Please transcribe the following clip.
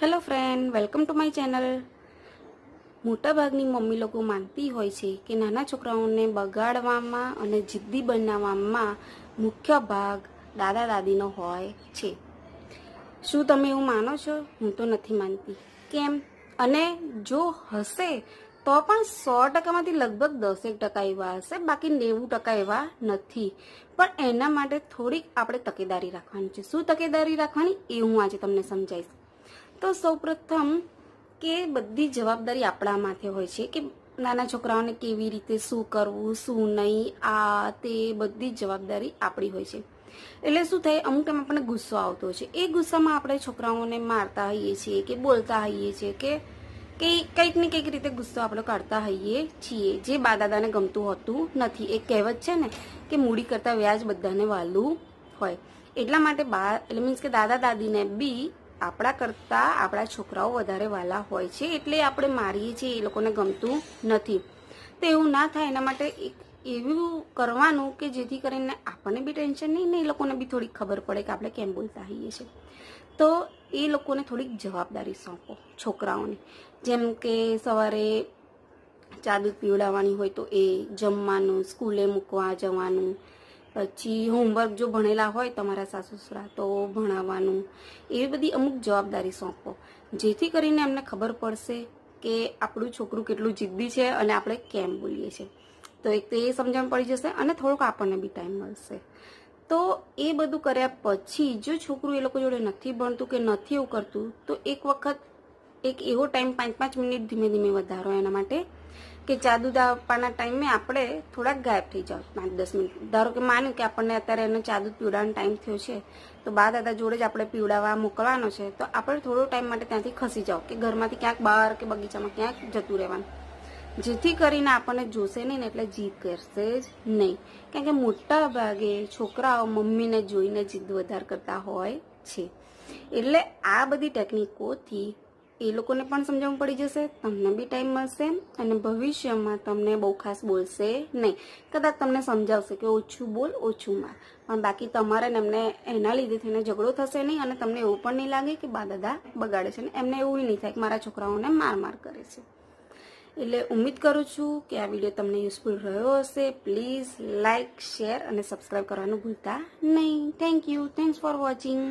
hello friend welcome to my channel મોટાભાગની mummy લોકો માનતી હોય છે કે નાના છોકરાઓને બગાડવામાં અને જિદ્દી બનાવવામાં મુખ્ય ભાગ દાદા દાદીનો હોય છે શું તમે એવું માનો છો હું તો નથી માનતી કેમ અને જો હશે તો પણ સો ટકામાંથી લગભગ દસેક ટકા એવા હશે બાકી નેવું ટકા એવા નથી પણ એના માટે થોડીક આપણે તકેદારી રાખવાની છે શું તકેદારી રાખવાની એ હું આજે તમને સમજાવીશ તો સૌપ્રથમ કે બધી જવાબદારી આપણા માથે હોય છે કે નાના છોકરાઓને કેવી રીતે શું કરવું શું નહીં આ તે બધી જવાબદારી આપણી હોય છે એટલે શું થાય અમુક ટાઈમ આપણને ગુસ્સો આવતો હોય છે એ ગુસ્સામાં આપણે છોકરાઓને મારતા હોઈએ છીએ કે બોલતા હોઈએ છીએ કે કંઈક ને કંઈક રીતે ગુસ્સો આપણે કાઢતા હોઈએ છીએ જે બા દાદાને ગમતું હોતું નથી એ કહેવત છે ને કે મૂડી કરતાં વ્યાજ બધાને વાલું હોય એટલા માટે બા એટલે મીન્સ કે દાદા દાદીને બી આપણા કરતાં આપણા છોકરાઓ વધારે વાલા હોય છે એટલે આપણે મારીએ છીએ એ લોકોને ગમતું નથી તો એવું ના થાય એના માટે એક એવું કરવાનું કે જેથી કરીને આપણને બી ટેન્શન નહીં ને એ લોકોને બી થોડીક ખબર પડે કે આપણે કેમ બોલતા હોઈએ છીએ તો એ લોકોને થોડીક જવાબદારી સોંપો છોકરાઓને જેમ કે સવારે ચા દૂધ પીવડાવવાની હોય તો એ જમવાનું સ્કૂલે મૂકવા જવાનું પછી હોમવર્ક જો ભણેલા હોય તમારા સાસુ સસરા તો ભણાવવાનું એવી બધી અમુક જવાબદારી સોંપો જેથી કરીને એમને ખબર પડશે કે આપણું છોકરું કેટલું જિદ્દી છે અને આપણે કેમ બોલીએ છીએ તો એક તો એ સમજણ પડી જશે અને થોડુંક આપણને બી ટાઈમ મળશે તો એ બધું કર્યા પછી જો છોકરું એ લોકો જોડે નથી ભણતું કે નથી એવું કરતું તો એક વખત એક એવો ટાઈમ પાંચ પાંચ મિનિટ ધીમે ધીમે વધારો એના માટે કે ચા દૂધ આપવાના ટાઈમે આપણે થોડાક ગાયબ થઈ જાવ પાંચ દસ મિનિટ ધારો કે માન્યું કે આપણને અત્યારે એને ચા દૂધ પીવડાવવાનો ટાઈમ થયો છે તો બા દાદા જોડે જ આપણે પીવડાવવા મોકલવાનો છે તો આપણે થોડો ટાઈમ માટે ત્યાંથી ખસી જાઓ કે ઘરમાંથી ક્યાંક બહાર કે બગીચામાં ક્યાંક જતું રહેવાનું જેથી કરીને આપણને જોશે નહીં ને એટલે જીદ કરશે જ નહીં કારણ કે મોટા ભાગે છોકરાઓ મમ્મીને જોઈને જીદ વધાર કરતા હોય છે એટલે આ બધી ટેકનિકોથી એ લોકોને પણ સમજાવવું પડી જશે તમને બી ટાઈમ મળશે અને ભવિષ્યમાં તમને બહુ ખાસ બોલશે નહીં કદાચ તમને સમજાવશે કે ઓછું બોલ ઓછું માર પણ બાકી તમારે એમને એના લીધે થઈને ઝઘડો થશે નહીં અને તમને એવું પણ નહીં લાગે કે બા દાદા બગાડે છે ને એમને એવું નહીં થાય કે મારા છોકરાઓને માર માર કરે છે એટલે ઉમ્મીદ કરું છું કે આ વિડીયો તમને યુઝફુલ રહ્યો હશે પ્લીઝ લાઇક શેર અને સબસ્ક્રાઈબ કરવાનું ભૂલતા નહીં thank you thanks for watching